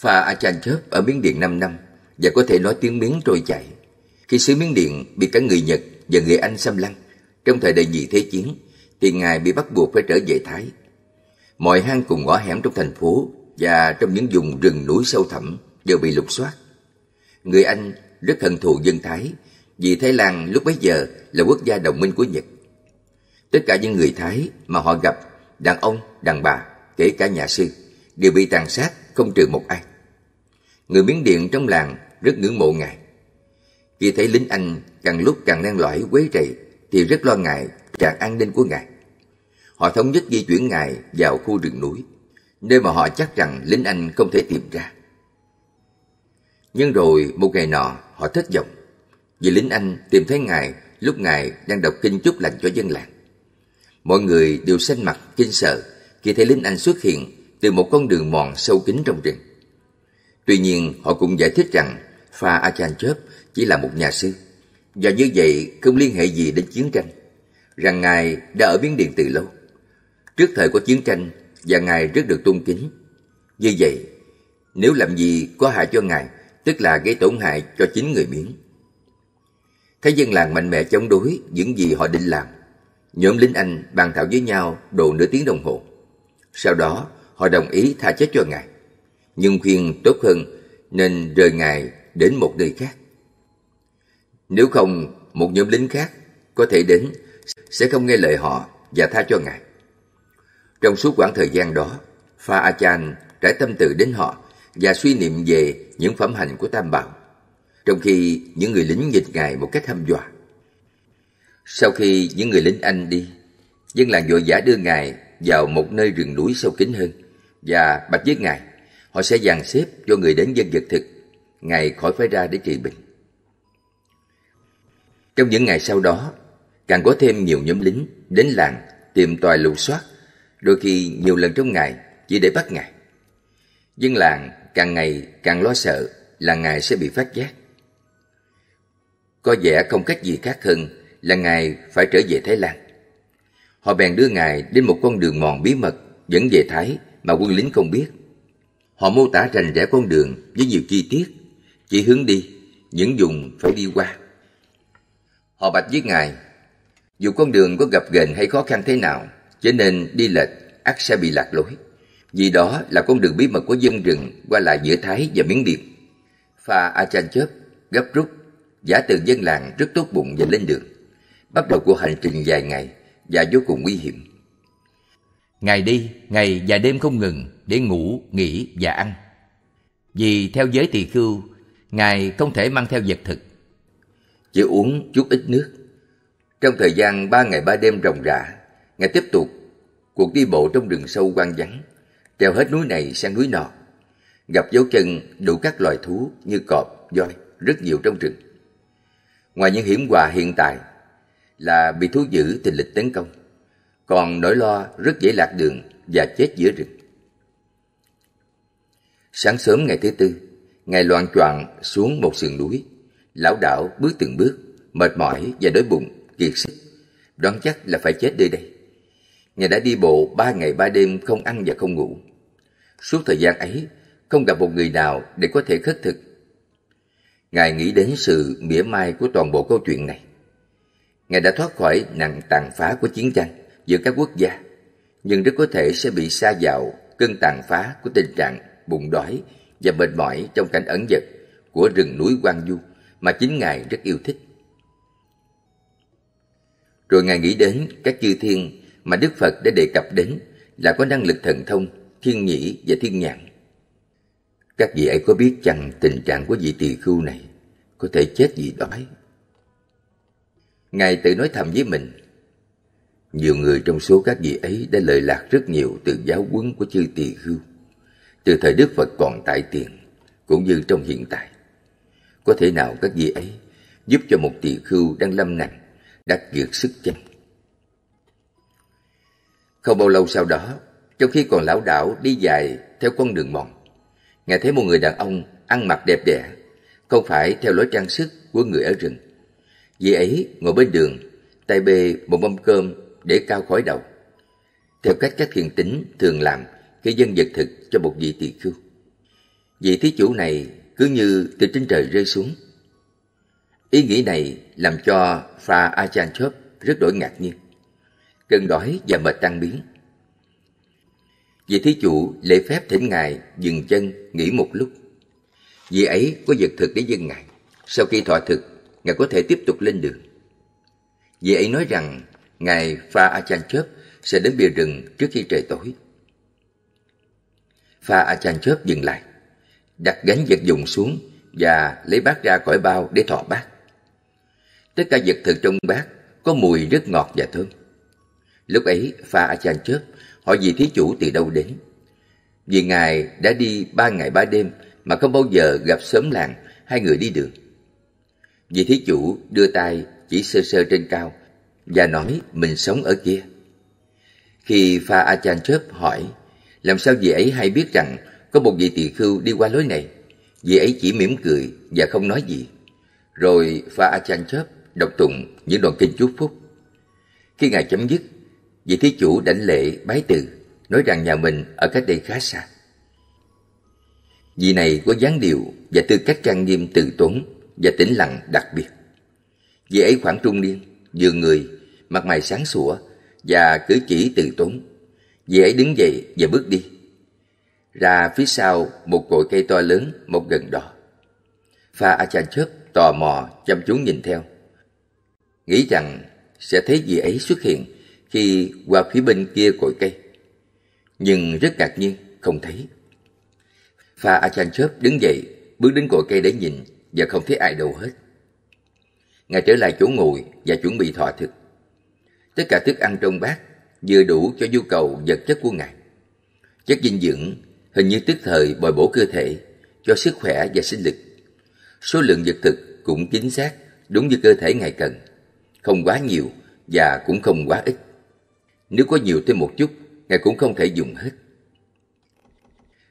Pha Chan Chớp ở Miến Điện 5 năm và có thể nói tiếng Miến trôi chảy. Khi xứ Miến Điện bị cả người Nhật và người Anh xâm lăng trong thời đại nhị thế chiến thì Ngài bị bắt buộc phải trở về Thái. Mọi hang cùng ngõ hẻm trong thành phố và trong những vùng rừng núi sâu thẳm đều bị lục soát. Người Anh rất hận thù dân Thái vì Thái Lan lúc bấy giờ là quốc gia đồng minh của Nhật. Tất cả những người Thái mà họ gặp, đàn ông, đàn bà, kể cả nhà sư, đều bị tàn sát không trừ một ai. Người Miến Điện trong làng rất ngưỡng mộ ngài. Khi thấy lính Anh càng lúc càng năng lỏi quấy rầy thì rất lo ngại trạng an ninh của ngài. Họ thống nhất di chuyển ngài vào khu rừng núi, nơi mà họ chắc rằng lính Anh không thể tìm ra. Nhưng rồi một ngày nọ họ thất vọng vì lính Anh tìm thấy ngài lúc ngài đang đọc kinh chúc lành cho dân làng. Mọi người đều xanh mặt kinh sợ khi thấy lính Anh xuất hiện từ một con đường mòn sâu kín trong rừng. Tuy nhiên, họ cũng giải thích rằng Pha Achan Chớp chỉ là một nhà sư, và như vậy không liên hệ gì đến chiến tranh, rằng Ngài đã ở Biến điện từ lâu. Trước thời của chiến tranh, và Ngài rất được tôn kính. Như vậy, nếu làm gì có hại cho Ngài, tức là gây tổn hại cho chính người Miến. Thấy dân làng mạnh mẽ chống đối những gì họ định làm, nhóm lính Anh bàn thảo với nhau độ nửa tiếng đồng hồ. Sau đó, họ đồng ý tha chết cho ngài. Nhưng khuyên tốt hơn nên rời ngài đến một nơi khác. Nếu không, một nhóm lính khác có thể đến sẽ không nghe lời họ và tha cho ngài. Trong suốt khoảng thời gian đó, Pha a chan trải tâm từ đến họ và suy niệm về những phẩm hành của Tam Bảo, trong khi những người lính nhìn ngài một cách hăm dọa. Sau khi những người lính Anh đi, dân làng vội vã đưa ngài vào một nơi rừng núi sâu kín hơn và bạch với ngài họ sẽ dàn xếp cho người đến dân vật thực ngài khỏi phải ra để trị bệnh trong những ngày sau đó càng có thêm nhiều nhóm lính đến làng tìm tòi lục soát đôi khi nhiều lần trong ngày chỉ để bắt ngài dân làng càng ngày càng lo sợ là ngài sẽ bị phát giác có vẻ không cách gì khác hơn là ngài phải trở về thái lan họ bèn đưa ngài đến một con đường mòn bí mật dẫn về thái mà quân lính không biết. Họ mô tả rành rẽ con đường với nhiều chi tiết, chỉ hướng đi, những vùng phải đi qua. Họ bạch với Ngài, dù con đường có gặp ghềnh hay khó khăn thế nào, cho nên đi lệch ắt sẽ bị lạc lối. Vì đó là con đường bí mật của dân rừng qua lại giữa Thái và Miến Điện. Pha A chan chớp, gấp rút, giả từ dân làng rất tốt bụng và lên đường. Bắt đầu cuộc hành trình dài ngày và vô cùng nguy hiểm. Ngày đi, ngày và đêm không ngừng để ngủ, nghỉ và ăn. Vì theo giới tỳ khưu, Ngài không thể mang theo vật thực. Chỉ uống chút ít nước. Trong thời gian ba ngày ba đêm ròng rã, Ngài tiếp tục cuộc đi bộ trong rừng sâu quang vắng, treo hết núi này sang núi nọ. Gặp dấu chân đủ các loài thú như cọp, voi, rất nhiều trong rừng. Ngoài những hiểm họa hiện tại là bị thú dữ tình lịch tấn công, còn nỗi lo rất dễ lạc đường và chết giữa rừng. Sáng sớm ngày thứ tư, ngài loạn choạng xuống một sườn núi, lão đạo bước từng bước, mệt mỏi và đói bụng, kiệt sức, đoán chắc là phải chết nơi đây. Ngài đã đi bộ ba ngày ba đêm không ăn và không ngủ. Suốt thời gian ấy, không gặp một người nào để có thể khất thực. Ngài nghĩ đến sự mỉa mai của toàn bộ câu chuyện này. Ngài đã thoát khỏi nặng tàn phá của chiến tranh giữa các quốc gia, nhưng rất có thể sẽ bị xa vào cơn tàn phá của tình trạng bụng đói và mệt mỏi trong cảnh ẩn dật của rừng núi Quang Du mà chính Ngài rất yêu thích. Rồi Ngài nghĩ đến các chư thiên mà Đức Phật đã đề cập đến là có năng lực thần thông, thiên nhĩ và thiên nhãn. Các vị ấy có biết rằng tình trạng của vị tỳ khưu này có thể chết vì đói? Ngài tự nói thầm với mình nhiều người trong số các vị ấy đã lợi lạc rất nhiều từ giáo huấn của chư Tỳ Khưu, từ thời Đức Phật còn tại tiền, cũng như trong hiện tại. Có thể nào các vị ấy giúp cho một Tỳ Khưu đang lâm nặng, đã kiệt sức chăng? Không bao lâu sau đó, trong khi còn lão đảo đi dài theo con đường mòn, nghe thấy một người đàn ông ăn mặc đẹp đẽ, không phải theo lối trang sức của người ở rừng. vị ấy ngồi bên đường, tay bê một mâm cơm để cao khỏi đầu. Theo cách các thiền tính thường làm cái dân vật thực cho một vị tỳ khưu. Vị thí chủ này cứ như từ trên trời rơi xuống. Ý nghĩ này làm cho Fra Ajahn Chop rất đổi ngạc nhiên. Cơn đói và mệt tan biến. Vị thí chủ lễ phép thỉnh ngài dừng chân nghỉ một lúc. Vì ấy có vật thực để dân ngài. Sau khi thọ thực, ngài có thể tiếp tục lên đường. Vì ấy nói rằng Ngài Pha Achan Chớp sẽ đến bìa rừng trước khi trời tối. Pha Achan Chớp dừng lại, đặt gánh vật dụng xuống và lấy bát ra khỏi bao để thọ bát. Tất cả vật thực trong bát có mùi rất ngọt và thơm. Lúc ấy Pha Achan Chớp hỏi vị thí chủ từ đâu đến. Vì Ngài đã đi ba ngày ba đêm mà không bao giờ gặp sớm làng hai người đi đường. Vị thí chủ đưa tay chỉ sơ sơ trên cao và nói mình sống ở kia. Khi Pha a chan Chớp hỏi, làm sao vị ấy hay biết rằng có một vị tỳ khưu đi qua lối này? Vị ấy chỉ mỉm cười và không nói gì. Rồi Pha a chan Chớp đọc tụng những đoạn kinh chúc phúc. Khi Ngài chấm dứt, vị thí chủ đảnh lễ bái từ, nói rằng nhà mình ở cách đây khá xa. Vị này có dáng điệu và tư cách trang nghiêm từ tốn và tĩnh lặng đặc biệt. Vị ấy khoảng trung niên, dường người, mặt mày sáng sủa và cử chỉ từ tốn. Dì ấy đứng dậy và bước đi. Ra phía sau một cội cây to lớn một gần đó. Pha Achanchop tò mò chăm chú nhìn theo. Nghĩ rằng sẽ thấy gì ấy xuất hiện khi qua phía bên kia cội cây. Nhưng rất ngạc nhiên, không thấy. Pha Achanchop đứng dậy, bước đến cội cây để nhìn và không thấy ai đâu hết. Ngài trở lại chỗ ngồi và chuẩn bị thọ thực. Tất cả thức ăn trong bát vừa đủ cho nhu cầu vật chất của Ngài. Chất dinh dưỡng hình như tức thời bồi bổ cơ thể, cho sức khỏe và sinh lực. Số lượng vật thực cũng chính xác, đúng như cơ thể Ngài cần. Không quá nhiều và cũng không quá ít. Nếu có nhiều thêm một chút, Ngài cũng không thể dùng hết.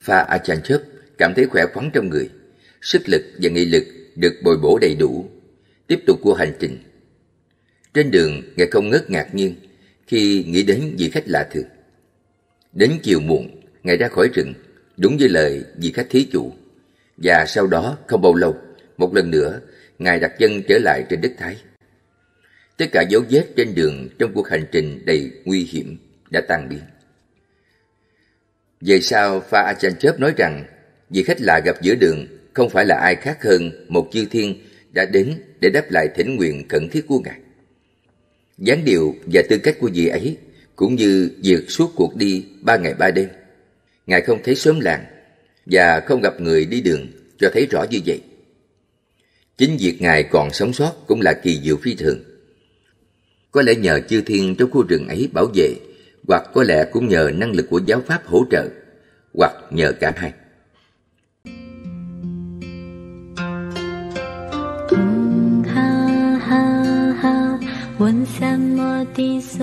Pha Achanchop cảm thấy khỏe khoắn trong người, sức lực và nghị lực được bồi bổ đầy đủ tiếp tục cuộc hành trình. Trên đường, ngài không ngớt ngạc nhiên khi nghĩ đến vị khách lạ thường. Đến chiều muộn, ngài ra khỏi rừng, đúng như lời vị khách thí chủ. Và sau đó, không bao lâu, một lần nữa, ngài đặt chân trở lại trên đất Thái. Tất cả dấu vết trên đường trong cuộc hành trình đầy nguy hiểm đã tan biến. Về sau, Pha chớp nói rằng, vị khách lạ gặp giữa đường không phải là ai khác hơn một chư thiên đã đến để đáp lại thỉnh nguyện khẩn thiết của Ngài. dáng điệu và tư cách của vị ấy cũng như việc suốt cuộc đi ba ngày ba đêm. Ngài không thấy sớm làng và không gặp người đi đường cho thấy rõ như vậy. Chính việc Ngài còn sống sót cũng là kỳ diệu phi thường. Có lẽ nhờ chư thiên trong khu rừng ấy bảo vệ, hoặc có lẽ cũng nhờ năng lực của giáo pháp hỗ trợ, hoặc nhờ cả hai. 闻三摩地所。